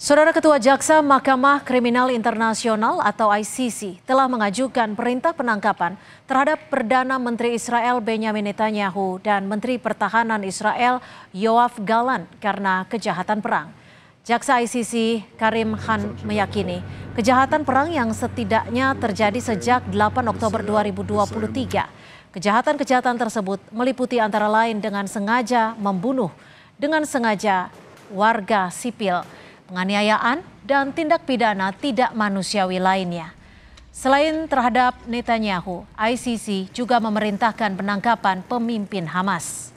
Saudara Ketua Jaksa Mahkamah Kriminal Internasional atau ICC telah mengajukan perintah penangkapan terhadap Perdana Menteri Israel Benjamin Netanyahu dan Menteri Pertahanan Israel Yoav Galan karena kejahatan perang. Jaksa ICC Karim Khan meyakini kejahatan perang yang setidaknya terjadi sejak 8 Oktober 2023. Kejahatan-kejahatan tersebut meliputi antara lain dengan sengaja membunuh, dengan sengaja warga sipil, penganiayaan, dan tindak pidana tidak manusiawi lainnya. Selain terhadap Netanyahu, ICC juga memerintahkan penangkapan pemimpin Hamas.